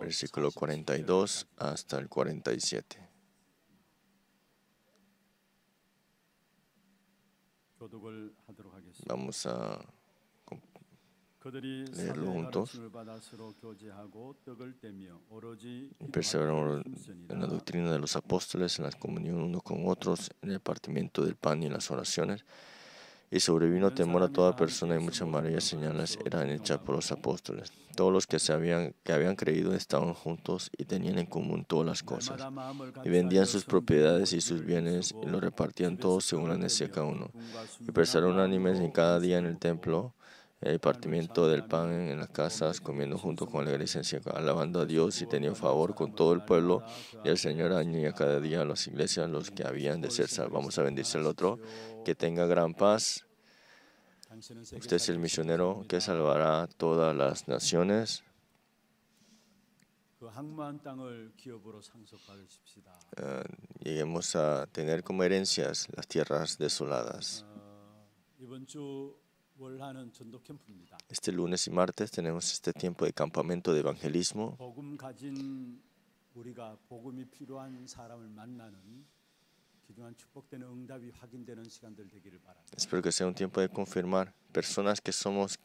versículo 42 hasta el 47. Vamos a leerlo juntos. Perseveramos en la doctrina de los apóstoles, en la comunión unos con otros, en el partimiento del pan y en las oraciones. Y sobrevino temor a toda persona y muchas maravillas señales eran hechas por los apóstoles. Todos los que, se habían, que habían creído estaban juntos y tenían en común todas las cosas. Y vendían sus propiedades y sus bienes y lo repartían todos según la necesidad cada uno. Y prestaron ánimes en cada día en el templo el partimiento del pan en las casas, comiendo junto con la iglesia alabando a Dios y teniendo favor con todo el pueblo. Y el Señor añadía cada día a las iglesias los que habían de ser salvos. Vamos a bendirse al otro. Que tenga gran paz. Usted es el misionero que salvará todas las naciones. Eh, lleguemos a tener como herencias las tierras desoladas. Este lunes y martes tenemos este tiempo de campamento de evangelismo Espero que sea un tiempo de confirmar. Personas que somos,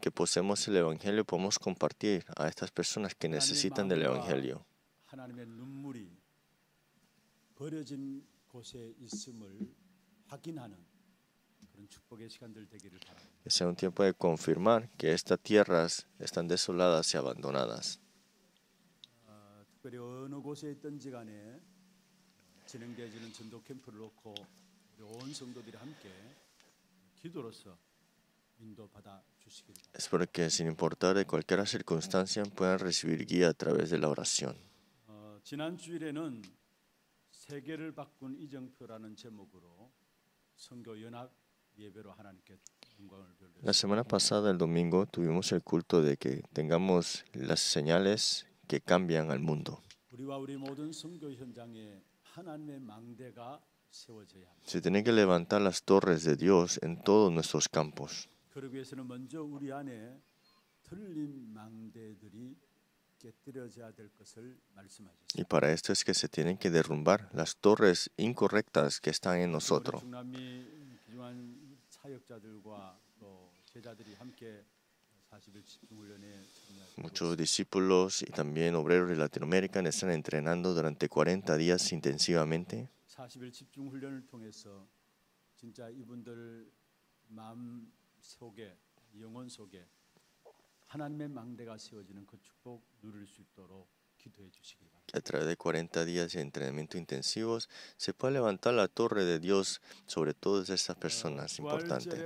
que poseemos el Evangelio, podemos compartir a estas personas que necesitan del Evangelio. Que sea un tiempo de confirmar que estas tierras están desoladas y abandonadas. Espero que sin importar de cualquier circunstancia puedan recibir guía a través de la oración. La semana pasada, el domingo, tuvimos el culto de que tengamos las señales que cambian al mundo. Se tienen que levantar las torres de Dios en todos nuestros campos. Y para esto es que se tienen que derrumbar las torres incorrectas que están en nosotros. Muchos discípulos y también obreros de Latinoamérica están entrenando durante 40 días intensivamente que A través de 40 días de entrenamiento intensivos, se puede levantar la torre de Dios sobre todas estas eh, personas. importantes.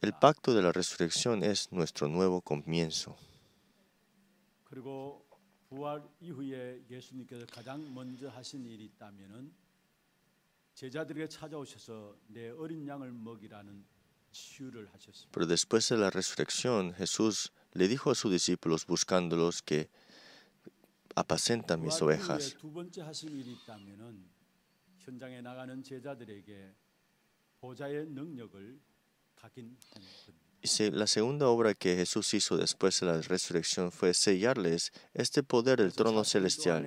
El pacto de la resurrección es nuestro nuevo comienzo. Pero después de la resurrección, Jesús le dijo a sus discípulos buscándolos que apacentan mis ovejas. Y la segunda obra que Jesús hizo después de la resurrección fue sellarles este poder del trono celestial.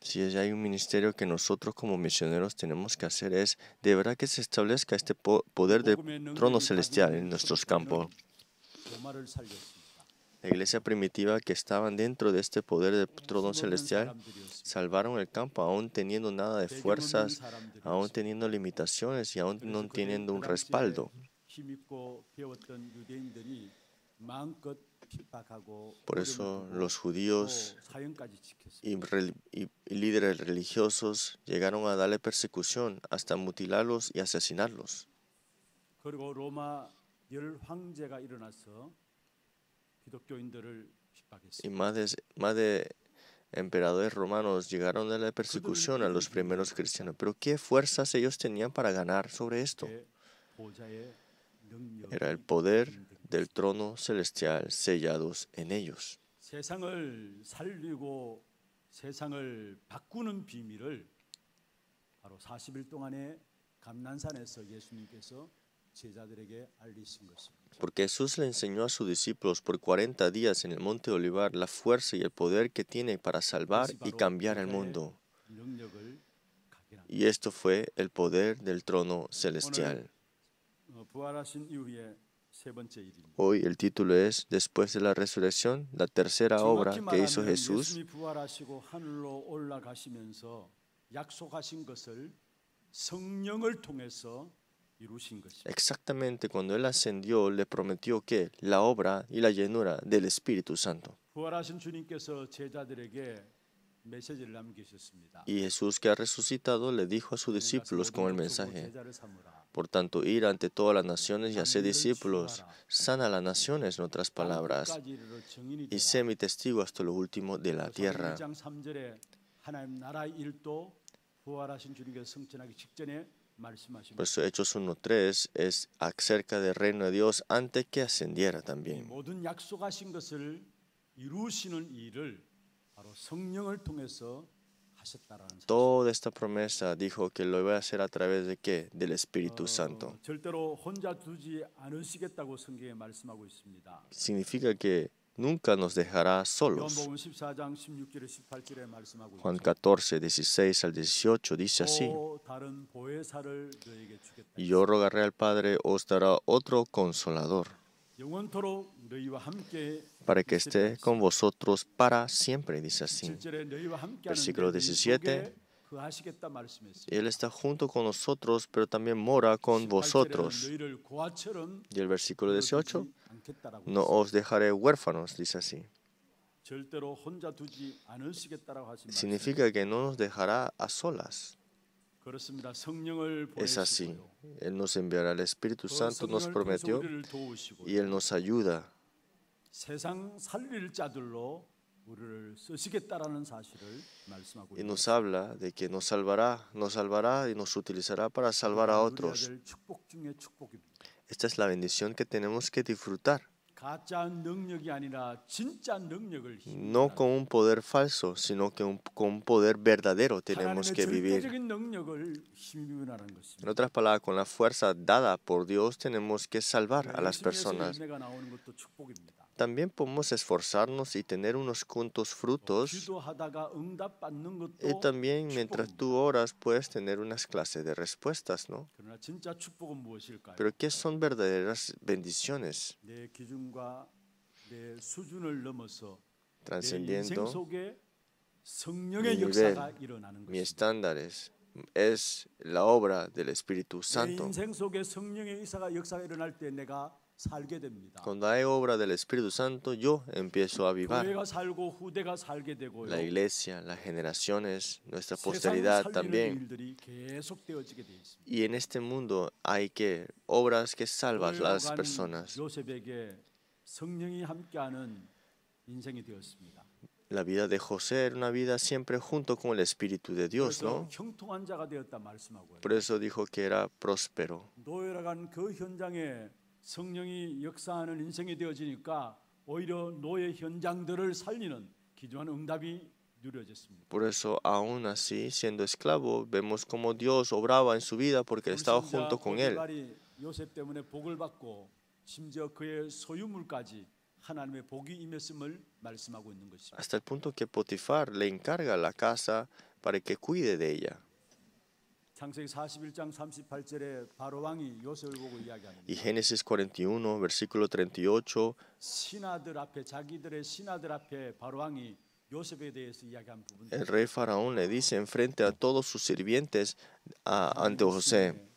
Si hay un ministerio que nosotros como misioneros tenemos que hacer es de verdad que se establezca este poder de trono celestial en nuestros campos. La iglesia primitiva que estaban dentro de este poder de trono celestial salvaron el campo aún teniendo nada de fuerzas, aún teniendo limitaciones y aún no teniendo un respaldo. Por eso los judíos y, líderes religiosos llegaron a darle persecución hasta mutilarlos y asesinarlos. Y más de, emperadores romanos llegaron a darle persecución a los primeros cristianos. Pero ¿qué fuerzas ellos tenían para ganar sobre esto? Era el poder del trono celestial sellados en ellos. Porque Jesús le enseñó a sus discípulos por 40 días en el Monte de Olivar la fuerza y el poder que tiene para salvar y cambiar el mundo. Y esto fue el poder del trono celestial. Hoy el título es, después de la resurrección, la tercera obra que hizo Jesús. Exactamente cuando Él ascendió, le prometió que la obra y la llenura del Espíritu Santo. Y Jesús que ha resucitado le dijo a sus discípulos con el mensaje, por tanto, ir ante todas las naciones y hacer discípulos. Sana a las naciones, en otras palabras. Y sé mi testigo hasta lo último de la tierra. Por eso Hechos 1.3 es acerca del reino de Dios antes que ascendiera también. Toda esta promesa dijo que lo iba a hacer a través de qué? Del Espíritu Santo. Significa que nunca nos dejará solos. Juan 14, 16 al 18 dice así. yo rogaré al Padre, os dará otro consolador para que esté con vosotros para siempre, dice así. Versículo 17. Él está junto con nosotros, pero también mora con vosotros. Y el versículo 18, no os dejaré huérfanos, dice así. Significa que no nos dejará a solas. Es así. Él nos enviará el Espíritu Santo, nos prometió, y Él nos ayuda. Y nos habla de que nos salvará, nos salvará y nos utilizará para salvar a otros. Esta es la bendición que tenemos que disfrutar. No con un poder falso, sino que con un poder verdadero tenemos que vivir. En otras palabras, con la fuerza dada por Dios tenemos que salvar a las personas también podemos esforzarnos y tener unos cuantos frutos. Y también mientras tú oras puedes tener unas clases de respuestas, ¿no? Pero ¿qué son verdaderas bendiciones? Trascendiendo mi nivel, mis estándares, es la obra del Espíritu Santo cuando hay obra del Espíritu Santo yo empiezo a vivir la iglesia, las generaciones, nuestra posteridad también. Y en este mundo hay que obras que salvan las personas. La vida de José era una vida siempre junto con el Espíritu de Dios, ¿no? Por eso dijo que era próspero. 성령이 역사하는 인생이 되어지니까 오히려 노예 현장들을 살리는 응답이 Por eso, aún así, siendo esclavo, vemos cómo Dios obraba en su vida porque estaba junto con él. Hasta el punto que Potifar le encarga la casa para que cuide de ella. Y Génesis 41, versículo 38. El rey faraón le dice enfrente a todos sus sirvientes ante José,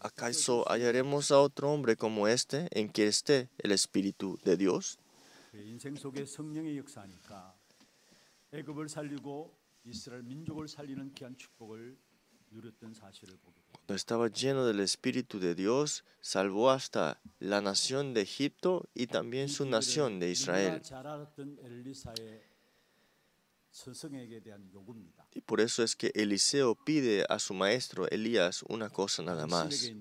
¿acaso hallaremos a otro hombre como este en que esté el Espíritu de Dios? Cuando estaba lleno del Espíritu de Dios, salvó hasta la nación de Egipto y también su nación de Israel. Y por eso es que Eliseo pide a su maestro Elías una cosa nada más.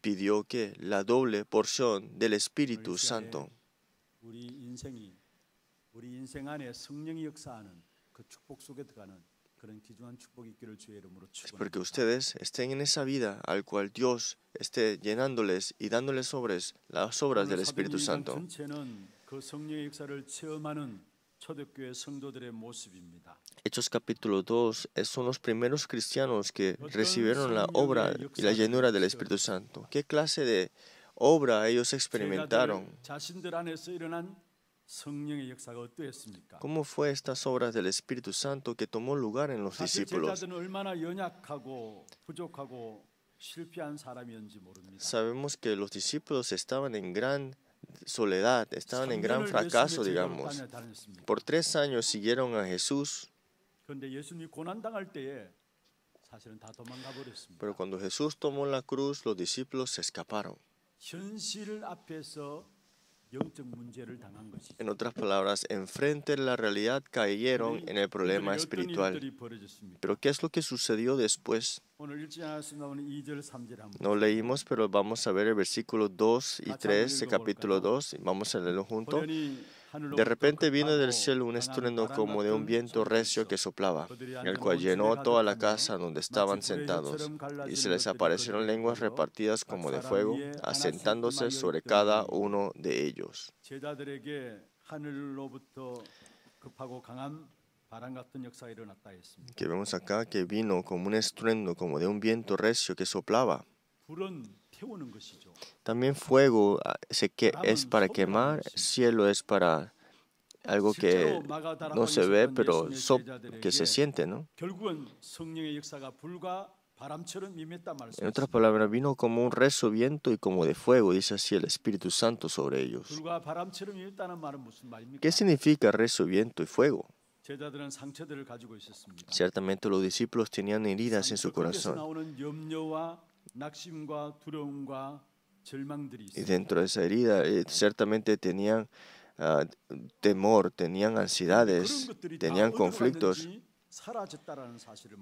Pidió que la doble porción del Espíritu Santo. 우리 Espero que ustedes estén en esa vida al cual Dios esté llenándoles y dándoles sobres las obras del Espíritu Santo. Hechos capítulo 2 son los primeros cristianos que recibieron la obra y la llenura del Espíritu Santo. ¿Qué clase de obra ellos experimentaron? ¿Cómo fue estas obras del Espíritu Santo que tomó lugar en los discípulos? Sabemos que los discípulos estaban en gran soledad, estaban en gran fracaso, digamos. Por tres años siguieron a Jesús. Pero cuando Jesús tomó la cruz, los discípulos se escaparon. En otras palabras, enfrente de la realidad cayeron en el problema espiritual. Pero ¿qué es lo que sucedió después? No leímos, pero vamos a ver el versículo 2 y 3 de capítulo 2. Vamos a leerlo juntos. De repente vino del cielo un estruendo como de un viento recio que soplaba, el cual llenó toda la casa donde estaban sentados, y se les aparecieron lenguas repartidas como de fuego, asentándose sobre cada uno de ellos. Que vemos acá que vino como un estruendo como de un viento recio que soplaba. También fuego ah, que es para quemar, cielo es para algo que no se ve, pero que se siente, ¿no? En otras palabras, vino como un rezo viento y como de fuego, dice así el Espíritu Santo sobre ellos. ¿Qué significa rezo viento y fuego? Ciertamente los discípulos tenían heridas en su corazón. Y dentro de esa herida, eh, ciertamente tenían ah, temor, tenían ansiedades, tenían conflictos.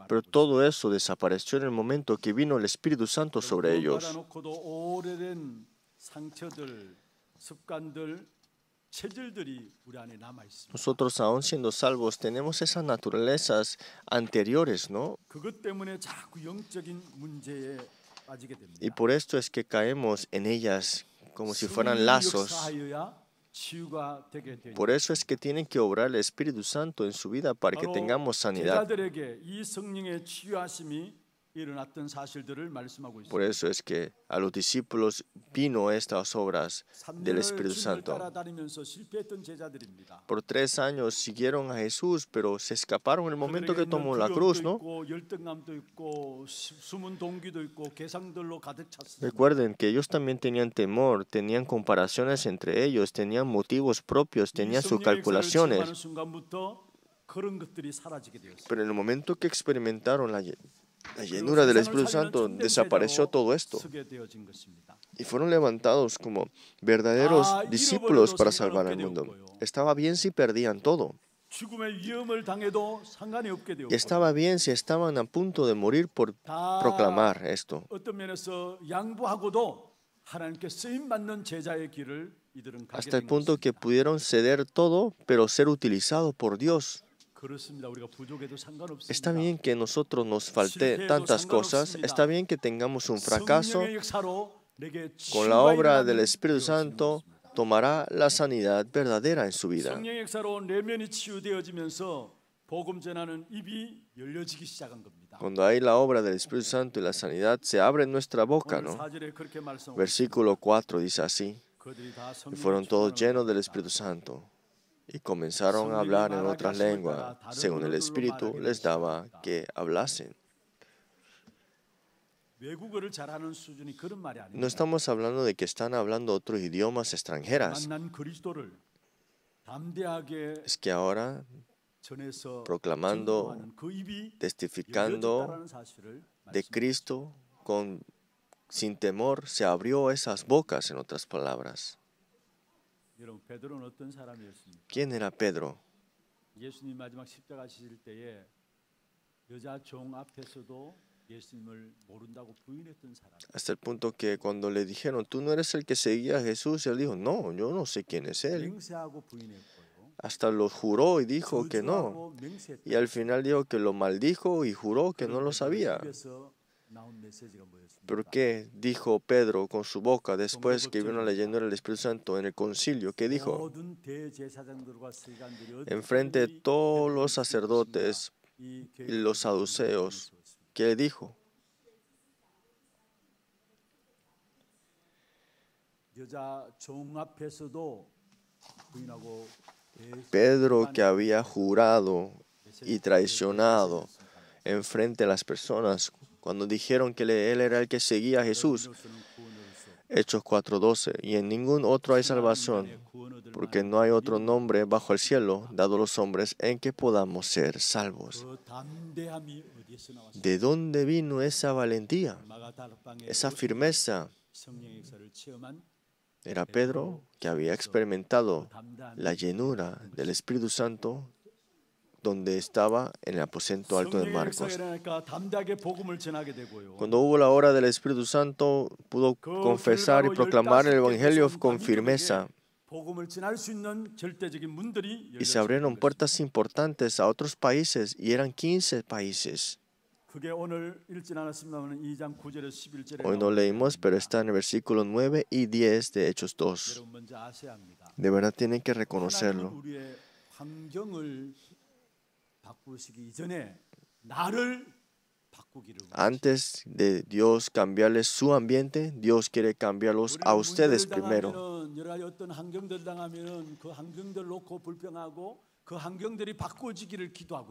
Pero todo eso desapareció en el momento que vino el Espíritu Santo sobre ellos. Nosotros aún siendo salvos tenemos esas naturalezas anteriores, ¿no? Y por esto es que caemos en ellas como si fueran lazos. Por eso es que tienen que obrar el Espíritu Santo en su vida para que tengamos sanidad. Por eso es que a los discípulos vino estas obras del Espíritu Santo. Por tres años siguieron a Jesús, pero se escaparon en el momento que tomó la cruz, ¿no? Recuerden que ellos también tenían temor, tenían comparaciones entre ellos, tenían motivos propios, tenían sus calculaciones. Pero en el momento que experimentaron la la llenura del Espíritu Santo desapareció todo esto y fueron levantados como verdaderos discípulos para salvar al mundo. Estaba bien si perdían todo. Estaba bien si estaban a punto de morir por proclamar esto. Hasta el punto que pudieron ceder todo, pero ser utilizados por Dios Está bien que nosotros nos falte tantas cosas, está bien que tengamos un fracaso. Con la obra del Espíritu Santo tomará la sanidad verdadera en su vida. Cuando hay la obra del Espíritu Santo y la sanidad, se abre nuestra boca, ¿no? Versículo 4 dice así, y fueron todos llenos del Espíritu Santo y comenzaron a hablar en otras lenguas, según el Espíritu les daba que hablasen. No estamos hablando de que están hablando otros idiomas extranjeras. Es que ahora, proclamando, testificando de Cristo con, sin temor, se abrió esas bocas, en otras palabras. ¿Quién era Pedro? Hasta el punto que cuando le dijeron, tú no eres el que seguía a Jesús, él dijo, no, yo no sé quién es él. Hasta lo juró y dijo que no. Y al final dijo que lo maldijo y juró que no lo sabía. ¿Por ¿qué dijo Pedro con su boca después que vino leyendo el del Espíritu Santo en el concilio? ¿Qué dijo? Enfrente de todos los sacerdotes y los saduceos, ¿qué dijo? Pedro que había jurado y traicionado enfrente a las personas cuando dijeron que él era el que seguía a Jesús. Hechos 4:12. Y en ningún otro hay salvación, porque no hay otro nombre bajo el cielo dado los hombres en que podamos ser salvos. ¿De dónde vino esa valentía, esa firmeza? Era Pedro que había experimentado la llenura del Espíritu Santo donde estaba en el aposento alto de Marcos. Cuando hubo la hora del Espíritu Santo, pudo confesar y proclamar el Evangelio con firmeza. Y se abrieron puertas importantes a otros países, y eran 15 países. Hoy no leímos, pero está en el versículo 9 y 10 de Hechos 2. De verdad tienen que reconocerlo. Antes de Dios cambiarles su ambiente, Dios quiere cambiarlos a ustedes primero.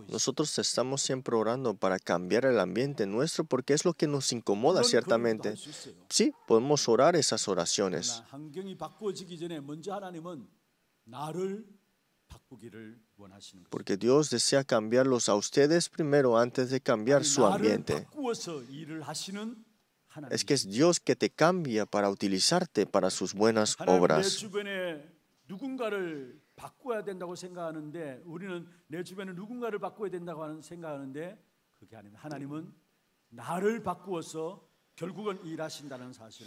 Nosotros estamos siempre orando para cambiar el ambiente nuestro porque es lo que nos incomoda ciertamente. Sí, podemos orar esas oraciones. Porque Dios desea cambiarlos a ustedes primero antes de cambiar su ambiente. Es que es Dios que te cambia para utilizarte para sus buenas obras.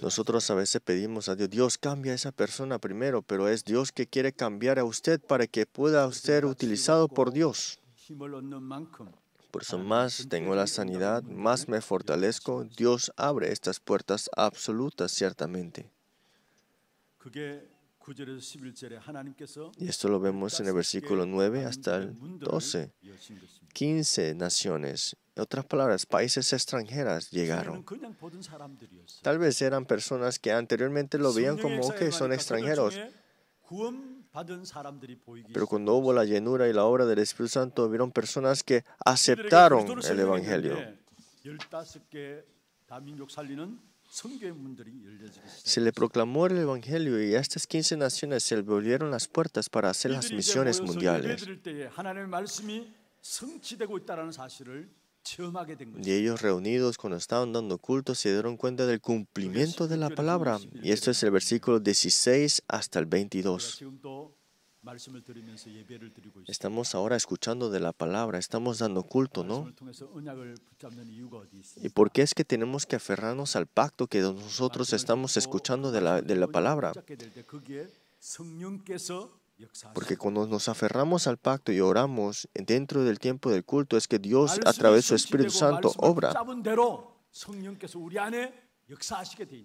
Nosotros a veces pedimos a Dios, Dios cambia a esa persona primero, pero es Dios que quiere cambiar a usted para que pueda ser utilizado por Dios. Por eso más tengo la sanidad, más me fortalezco, Dios abre estas puertas absolutas ciertamente. Y esto lo vemos en el versículo 9 hasta el 12. 15 naciones en otras palabras, países extranjeros llegaron. Tal vez eran personas que anteriormente lo veían como que son extranjeros. Pero cuando hubo la llenura y la obra del Espíritu Santo, vieron personas que aceptaron el Evangelio. Se le proclamó el Evangelio y a estas 15 naciones se le volvieron las puertas para hacer las misiones mundiales. Y ellos reunidos cuando estaban dando culto se dieron cuenta del cumplimiento de la palabra. Y esto es el versículo 16 hasta el 22. Estamos ahora escuchando de la palabra, estamos dando culto, ¿no? ¿Y por qué es que tenemos que aferrarnos al pacto que nosotros estamos escuchando de la, de la palabra? Porque cuando nos aferramos al pacto y oramos dentro del tiempo del culto es que Dios a través de su Espíritu Santo obra.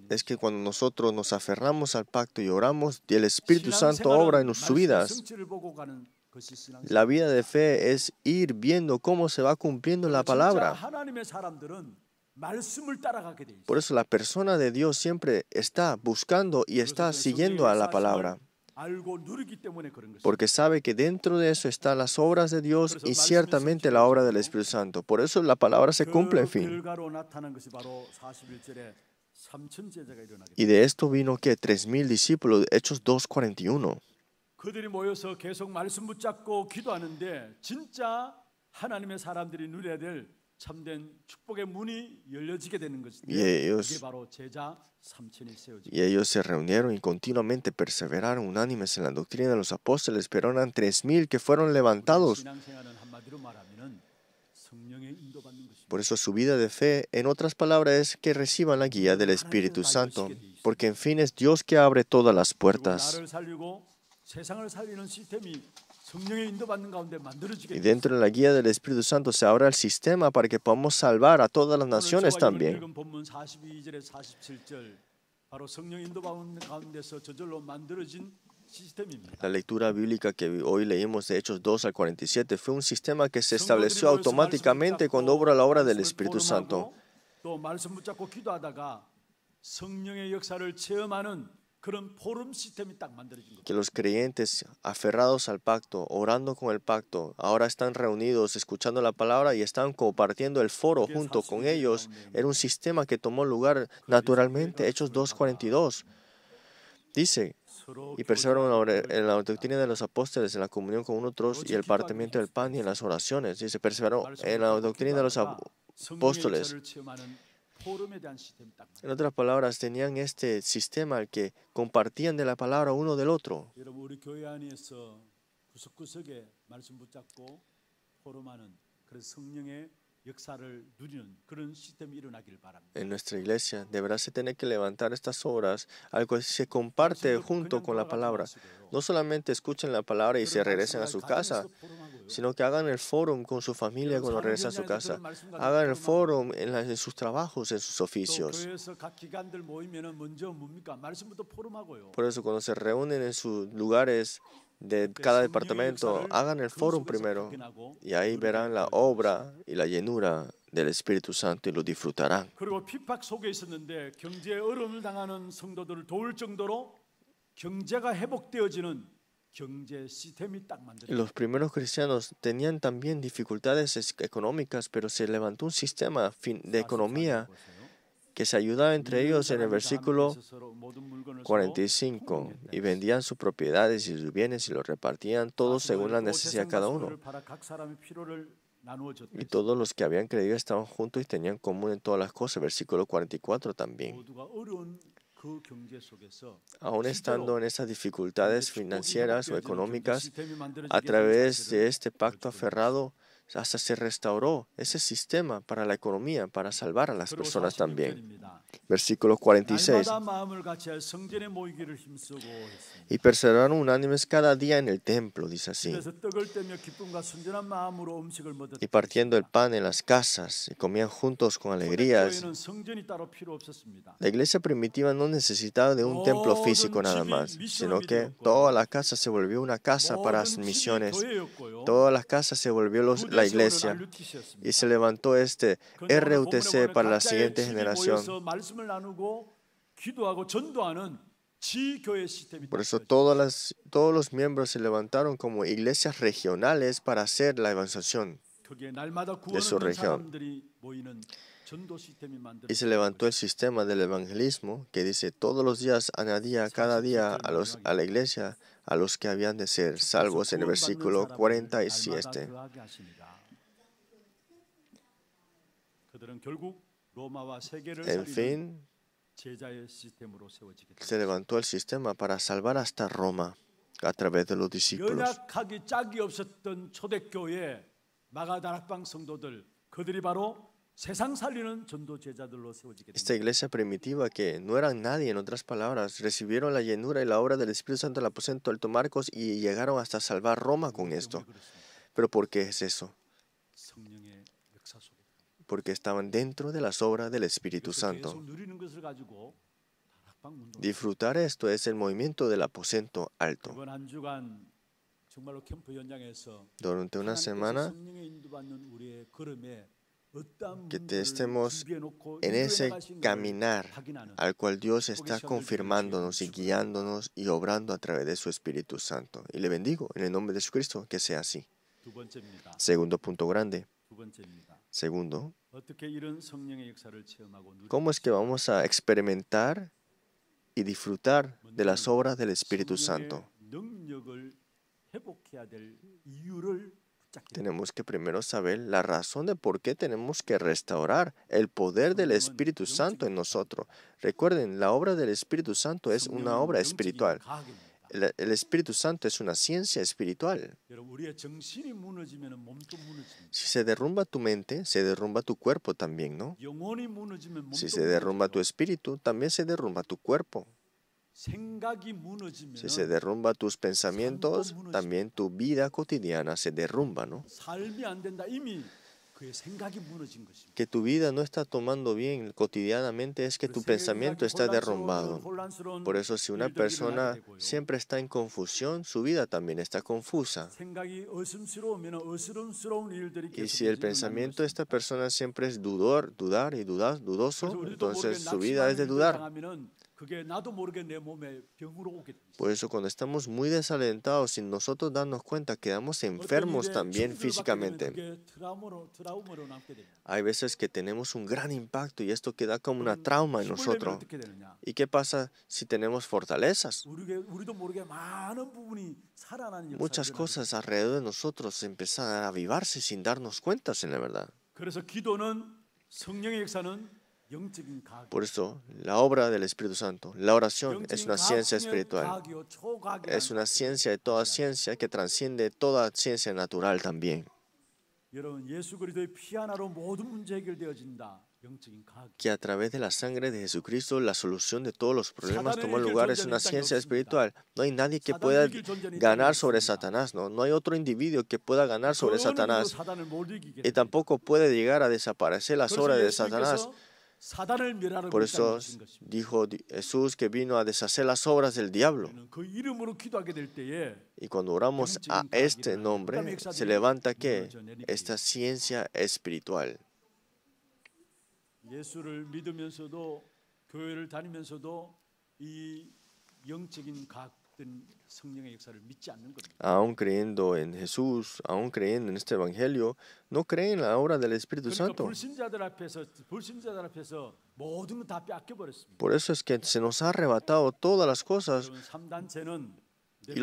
Es que cuando nosotros nos aferramos al pacto y oramos, el Espíritu Santo obra en nuestras vidas. La vida de fe es ir viendo cómo se va cumpliendo la palabra. Por eso la persona de Dios siempre está buscando y está siguiendo a la palabra porque sabe que dentro de eso están las obras de Dios y ciertamente la obra del Espíritu Santo. Por eso la palabra se cumple en fin. Y de esto vino que 3.000 discípulos, Hechos 2.41. Y ellos, se reunieron y continuamente perseveraron unánimes en la doctrina de los apóstoles, pero eran tres mil que fueron levantados. Por eso su vida de fe, en otras palabras, es que reciban la guía del Espíritu Santo, porque en fin es Dios que abre todas las puertas. Y dentro de la guía del Espíritu Santo se abre el sistema para que podamos salvar a todas las naciones también. La lectura bíblica que hoy leímos de Hechos 2 al 47 fue un sistema que se estableció automáticamente cuando obra la obra del Espíritu Santo que los creyentes aferrados al pacto, orando con el pacto, ahora están reunidos escuchando la palabra y están compartiendo el foro junto con ellos. Era un sistema que tomó lugar naturalmente, Hechos 2.42. Dice, y perseveraron en la doctrina de los apóstoles, en la comunión con otros y el partimiento del pan y en las oraciones. Dice, perseveró en la doctrina de los apóstoles. En otras palabras, tenían este sistema al que compartían de la palabra uno del otro. En nuestra iglesia deberá se tener que levantar estas obras, algo que se comparte junto con la palabra. No solamente escuchen la palabra y se regresen a su casa, sino que hagan el fórum con su familia cuando regresen a su casa. Hagan el fórum en sus trabajos, en sus oficios. Por eso cuando se reúnen en sus lugares, de cada departamento, hagan el foro primero y ahí verán la obra y la llenura del Espíritu Santo y lo disfrutarán. Los primeros cristianos tenían también dificultades económicas, pero se levantó un sistema de economía pues, eh que se ayudaban entre ellos en el versículo 45, y vendían sus propiedades y sus bienes y los repartían todos según la necesidad de cada uno. Y todos los que habían creído estaban juntos y tenían común en todas las cosas. Versículo 44 también. Aún estando en esas dificultades financieras o económicas, a través de este pacto aferrado, hasta se restauró ese sistema para la economía, para salvar a las personas también versículo 46. Y perseveraron unánimes cada día en el templo, dice así. Y partiendo el pan en las casas, y comían juntos con alegrías. La iglesia primitiva no necesitaba de un templo físico nada más, sino que toda la casa se volvió una casa para las misiones. Toda la casa se volvió la iglesia. Y se levantó este RUTC para la siguiente generación. Por eso todos los miembros se levantaron como iglesias regionales para hacer la evangelización de su región. Y se levantó el sistema del evangelismo que dice todos los días añadía cada día a, a la iglesia a los que habían de ser salvos en el versículo 47. En fin, se levantó el sistema para salvar hasta Roma a través de los discípulos. Esta iglesia primitiva que no eran nadie, en otras palabras, recibieron la llenura y la obra del Espíritu Santo en el aposento Alto Marcos y llegaron hasta salvar Roma con esto. Pero ¿por qué es eso? porque estaban dentro de las obras del Espíritu Santo. Disfrutar esto es el movimiento del aposento alto. Durante una semana que estemos en ese caminar al cual Dios está confirmándonos y guiándonos y obrando a través de su Espíritu Santo. Y le bendigo en el nombre de Jesucristo que sea así. Segundo punto grande. Segundo, ¿cómo es que vamos a experimentar y disfrutar de las obras del Espíritu Santo? Tenemos que primero saber la razón de por qué tenemos que restaurar el poder del Espíritu Santo en nosotros. Recuerden, la obra del Espíritu Santo es una obra espiritual el, Espíritu Santo es una ciencia espiritual. Si se derrumba tu mente, se derrumba tu cuerpo también, ¿no? Si se derrumba tu espíritu, también se derrumba tu cuerpo. Si se derrumba tus pensamientos, también tu vida cotidiana se derrumba, ¿no? que tu vida no está tomando bien cotidianamente es que tu pensamiento está derrumbado. Por eso si una persona siempre está en confusión, su vida también está confusa. Y si el pensamiento de esta persona siempre es dudor, dudar y dudoso, entonces su vida es de dudar. Por eso cuando estamos muy desalentados sin nosotros darnos cuenta, quedamos enfermos también físicamente. Hay veces que tenemos un gran impacto y esto queda como una trauma en nosotros. ¿Y qué pasa si tenemos fortalezas? Muchas cosas alrededor de nosotros empiezan a avivarse sin darnos cuenta, en la verdad. Por eso, la obra del Espíritu Santo, la oración, es una ciencia espiritual. Es una ciencia de toda ciencia que transciende toda ciencia natural también. Que a través de la sangre de Jesucristo la solución de todos los problemas toma lugar es una ciencia espiritual. No hay nadie que pueda ganar sobre Satanás, no, no hay otro individuo que pueda ganar sobre Satanás. Y tampoco puede llegar a desaparecer las obras de Satanás. Por eso dijo Jesús que vino a deshacer las obras del diablo. Y cuando oramos a este nombre, se levanta que esta ciencia espiritual aún creyendo en Jesús, aún creyendo en este Evangelio, no creen la obra del Espíritu Santo. Por eso es que se nos ha arrebatado todas las cosas y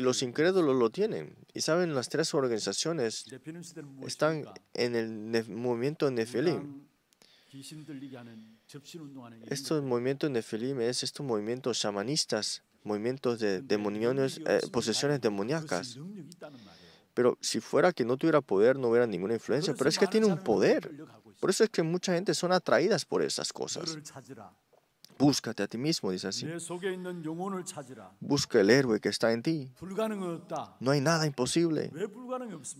los, incrédulos lo tienen. Y saben, las tres organizaciones están en el movimiento Nefilim. Estos movimientos Nefilim es estos movimientos shamanistas movimientos de demonios, eh, posesiones demoníacas. Pero si fuera que no tuviera poder, no hubiera ninguna influencia. Pero es que tiene un poder. Por eso es que mucha gente son atraídas por esas cosas. Búscate a ti mismo, dice así. Busca el héroe que está en ti. No hay nada imposible.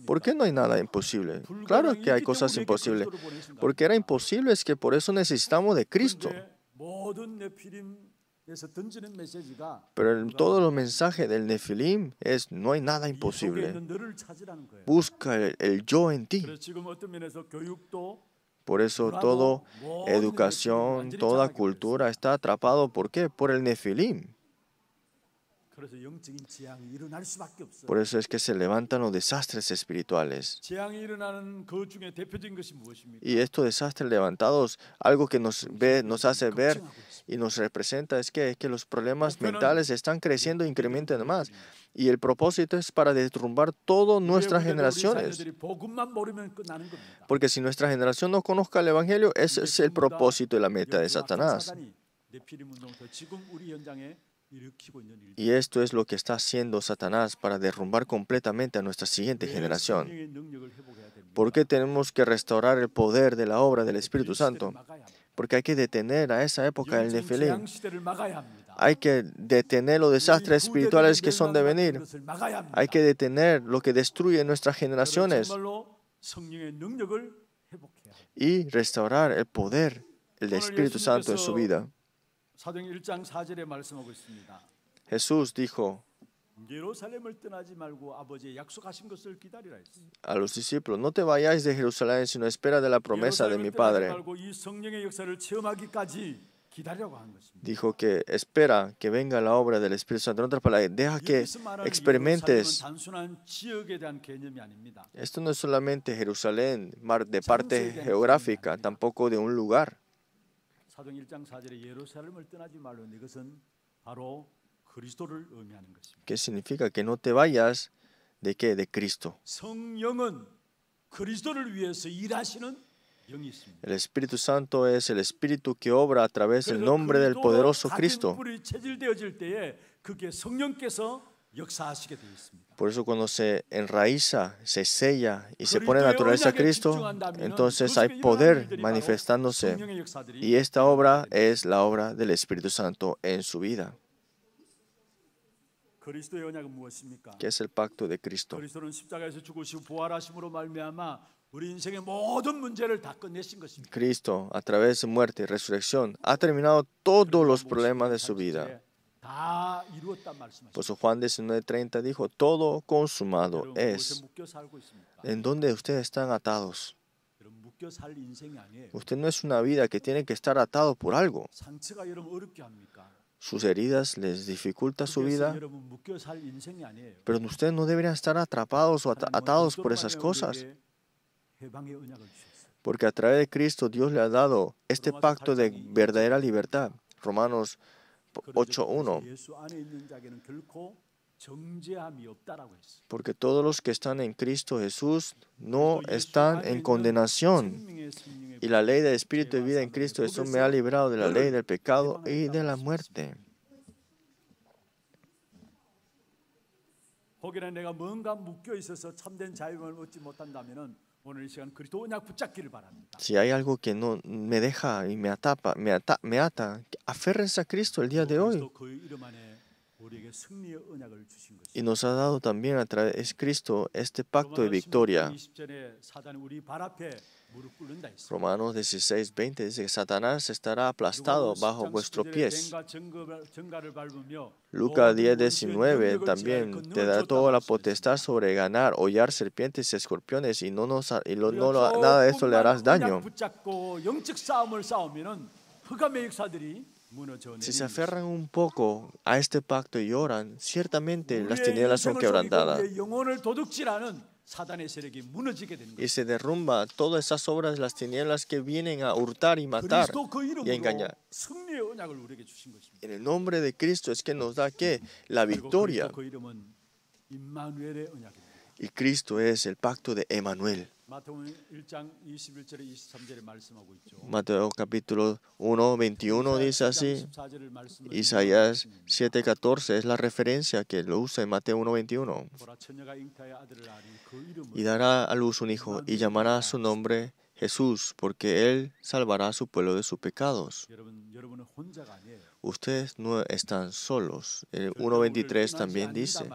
¿Por qué no hay nada imposible? Claro que hay cosas imposibles. Porque era imposible, es que por eso necesitamos de Cristo. Pero todo el los mensajes del Nefilim es no hay nada imposible. Busca el, yo en ti. Por eso toda educación, toda cultura está atrapado. ¿Por qué? Por el Nefilim. Por eso es que se levantan los desastres espirituales. Y estos desastres levantados, algo que nos, ve, nos hace ver y nos representa es que, que los problemas mentales están creciendo e incrementan más. Y el propósito es para derrumbar todas nuestras generaciones. Porque si nuestra generación no conozca el Evangelio, ese es el propósito y la meta de Satanás. Y esto es lo que está haciendo Satanás para derrumbar completamente a nuestra siguiente generación. ¿Por tenemos que restaurar el poder de la obra del Espíritu Santo? porque hay que detener a esa época del desfile. Hay que detener los desastres espirituales que son de venir. Hay que detener lo que destruye nuestras generaciones y restaurar el poder del Espíritu Santo en su vida. Jesús dijo a los discípulos, no te vayáis de Jerusalén, sino espera de la promesa de mi Padre. Dijo que espera que venga la obra del Espíritu Santo. deja que experimentes. Esto no es solamente Jerusalén, de parte geográfica, tampoco de un lugar. ¿Qué significa que no te vayas de qué? De Cristo. El Espíritu Santo es el Espíritu que obra a través del nombre del poderoso Cristo. Por eso cuando se enraiza, se sella y se pone naturaleza a Cristo, entonces hay poder manifestándose. Y esta obra es la obra del Espíritu Santo en su vida que es el pacto de Cristo. Cristo, a través de muerte y resurrección, ha terminado todos los problemas de su vida. Por eso Juan 19:30 dijo, todo consumado es. ¿En donde ustedes están atados? Usted no es una vida que tiene que estar atado por algo sus heridas les dificulta su vida, pero ustedes no deberían estar atrapados o atados por esas cosas. Porque a través de Cristo Dios le ha dado este pacto de verdadera libertad. Romanos 8.1. Porque todos los que están en Cristo Jesús no están en condenación. Y la ley del Espíritu de vida en Cristo Jesús me ha librado de la ley del pecado y de la muerte. Si hay algo que no me deja y me atapa, me ata, me ata, aférrense a Cristo el día de hoy. Y nos ha dado también a través de Cristo este pacto de victoria. Romanos 16.20 dice que Satanás estará aplastado bajo vuestros pies. Lucas 10, 19 también te da toda la potestad sobre ganar, hollar serpientes y escorpiones y, no nada de eso le harás daño. Si se aferran un poco a este pacto y lloran, ciertamente las tinieblas son quebrantadas. Y se derrumba todas esas obras, las tinieblas que vienen a hurtar y matar y engañar. En el nombre de Cristo es que nos da que la victoria. Y Cristo es el pacto de Emmanuel. Mateo capítulo 1, 21 dice así. Isaías 7, 14 es la referencia que lo usa en Mateo 1, 21. Y dará a luz un hijo y llamará a su nombre Jesús, porque él salvará a su pueblo de sus pecados. Ustedes no están solos. 1.23 eh, también dice,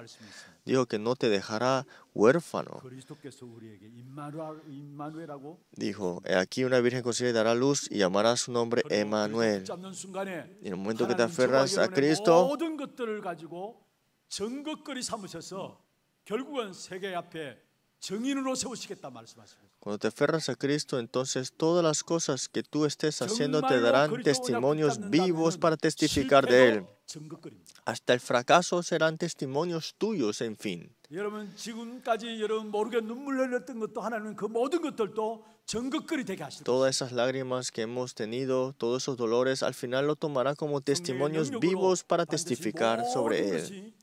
dijo que no te dejará huérfano. Dijo, aquí una virgen concebida dará luz y llamará su nombre Emmanuel. Y en el momento que te aferras a Cristo, cuando te aferras a Cristo, entonces todas las cosas que tú estés haciendo te darán testimonios vivos para testificar de Él. Hasta el fracaso serán testimonios tuyos, en fin. Todas esas lágrimas que hemos tenido, todos esos dolores, al final lo tomará como testimonios vivos para testificar sobre él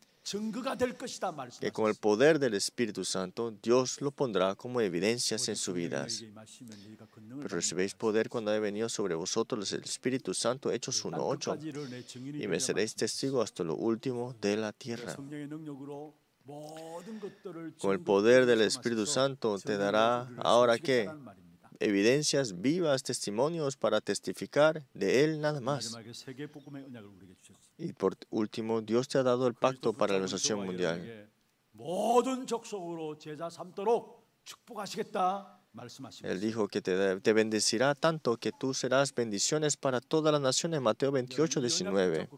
que con el poder del Espíritu Santo Dios lo pondrá como evidencias en sus vidas. Pero recibéis poder cuando haya venido sobre vosotros el Espíritu Santo, Hechos 1.8, y me seréis testigo hasta lo último de la tierra. Con el poder del Espíritu Santo te dará ahora qué? Evidencias vivas, testimonios para testificar de Él nada más. Y por último, Dios te ha dado el pacto para la organización mundial. Él dijo que te, bendecirá tanto que tú serás bendiciones para toda la nación en Mateo 28, 19.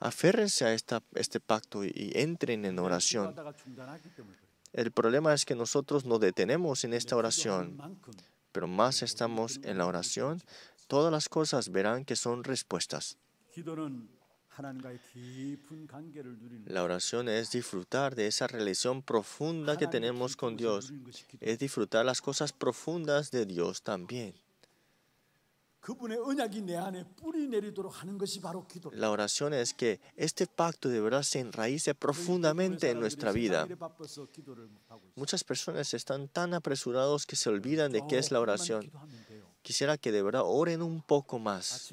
Aférrense a esta, este pacto y entren en oración. El problema es que nosotros nos detenemos en esta oración, pero más estamos en la oración, todas las cosas verán que son respuestas. La oración es disfrutar de esa relación profunda que tenemos con Dios. Es disfrutar las cosas profundas de Dios también. La oración es que este pacto de verdad se enraíce profundamente en nuestra vida. Muchas personas están tan apresurados que se olvidan de qué es la oración. Quisiera que de verdad oren un poco más.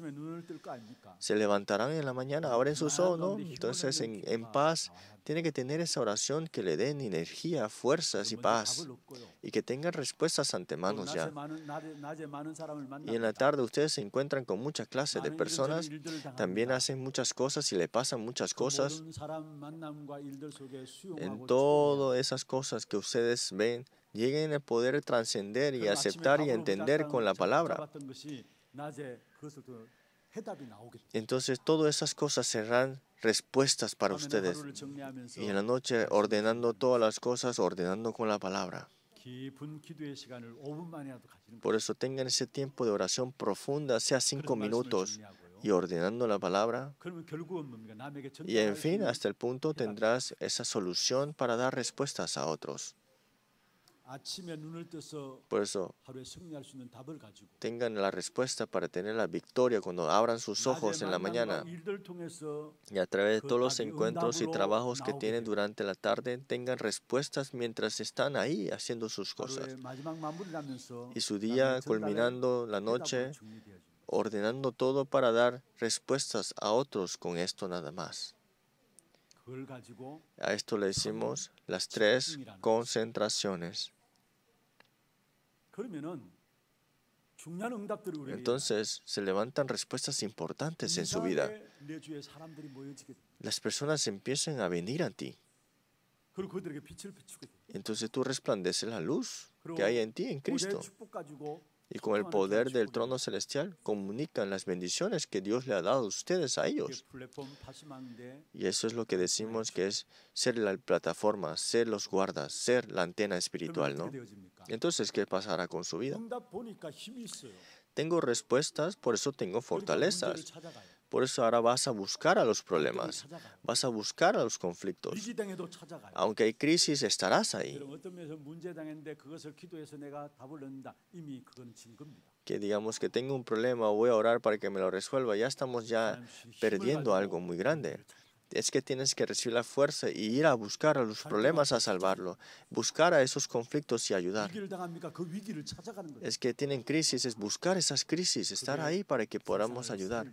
Se levantarán en la mañana, abren sus ojos, ¿no? Entonces, en, en paz, tiene que tener esa oración que le den energía, fuerzas y paz. Y que tengan respuestas pues manos ya. Y en la tarde ustedes se encuentran con muchas clases de personas. También hacen muchas cosas y le pasan muchas cosas. En todas esas cosas que ustedes ven, lleguen a poder trascender y aceptar y entender con la palabra. Entonces todas esas cosas serán respuestas para ustedes. Y en la noche ordenando todas las cosas, ordenando con la palabra. Por eso tengan ese tiempo de oración profunda, sea cinco minutos, y ordenando la palabra. Y en fin, hasta el punto tendrás esa solución para dar respuestas a otros. Por eso, tengan la respuesta para tener la victoria cuando abran sus ojos en la mañana. Y a través de todos los encuentros y trabajos que tienen durante la tarde, tengan respuestas mientras están ahí haciendo sus cosas. Y su día culminando la noche, ordenando todo para dar respuestas a otros con esto nada más. A esto le decimos las tres concentraciones. Entonces se levantan respuestas importantes en su vida. Las personas empiezan a venir a ti. Entonces tú resplandeces la luz que hay en ti, en Cristo y con el poder del trono celestial comunican las bendiciones que Dios le ha dado a ustedes a ellos. Y eso es lo que decimos que es ser la plataforma, ser los guardas, ser la antena espiritual, ¿no? Entonces, ¿qué pasará con su vida? Tengo respuestas, por eso tengo fortalezas. Por eso ahora vas a buscar a los problemas, vas a buscar a los conflictos. Aunque hay crisis, estarás ahí. Que digamos que tengo un problema, voy a orar para que me lo resuelva. Ya estamos ya perdiendo algo muy grande es que tienes que recibir la fuerza y ir a buscar a los problemas a salvarlo, buscar a esos conflictos y ayudar. Es que tienen crisis, es buscar esas crisis, estar ahí para que podamos ayudar.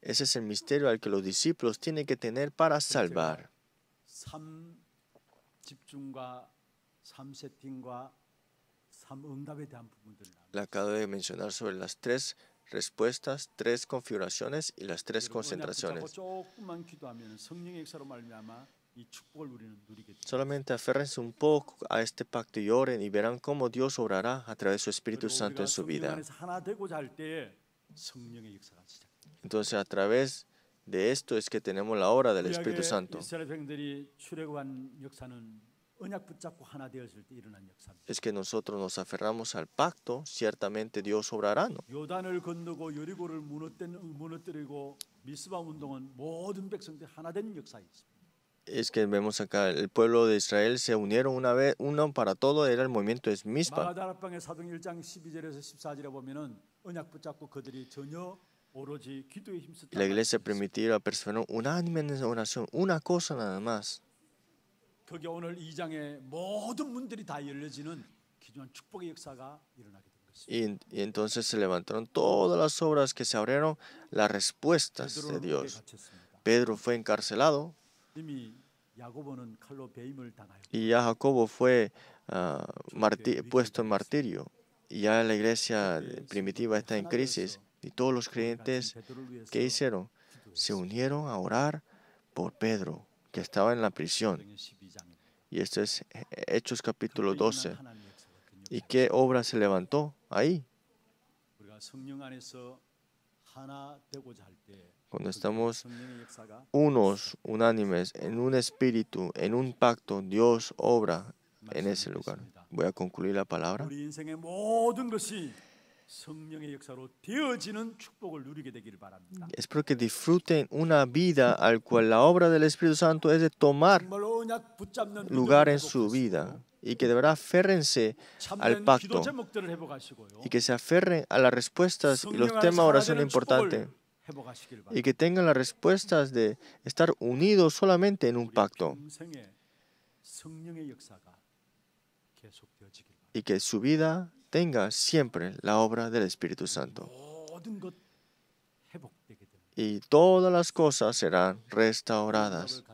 Ese es el misterio al que los discípulos tienen que tener para salvar. Le acabo de mencionar sobre las tres respuestas, tres configuraciones y las tres concentraciones. Solamente aférrense un poco a este pacto y oren y verán cómo Dios obrará a través de su Espíritu Santo en su vida. Entonces a través de esto es que tenemos la obra del Espíritu Santo. Es que nosotros nos aferramos al pacto, ciertamente Dios obrará. es que vemos acá, el pueblo de Israel se unieron una vez, uno para todo, era el movimiento de misma. La iglesia permitió a unánime en oración, una cosa nada más. Y, entonces se levantaron todas las obras que se abrieron, las respuestas de Dios. Pedro fue encarcelado y ya Jacobo fue ah, puesto en martirio ya la iglesia primitiva está en crisis y todos los creyentes que hicieron se unieron a orar por Pedro, que estaba en la prisión. Y esto es e-, Hechos capítulo 12. ¿Y qué obra se levantó ahí? Cuando estamos unos, unánimes, en un espíritu, en un pacto, Dios obra en ese lugar voy a concluir la palabra. Espero que disfruten una vida al cual la obra del Espíritu Santo es de tomar lugar en su vida y que de verdad aférrense al pacto y que se aferren a las respuestas y los temas de oración importantes y que tengan las respuestas de estar unidos solamente en un pacto y que su vida tenga siempre la obra del Espíritu Santo. Y todas las cosas serán restauradas.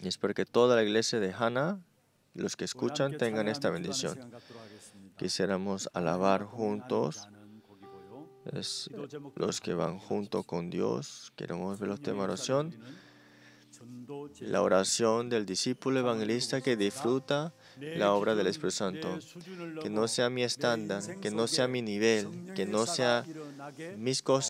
Y espero que toda la iglesia de Hana, los que escuchan, tengan esta bendición. Quisiéramos alabar juntos. los que van junto con Dios. Queremos ver los temas de oración la oración del discípulo evangelista que disfruta la obra del Espíritu Santo. Que no sea mi estándar, que no sea mi nivel, que no sea mis cosas.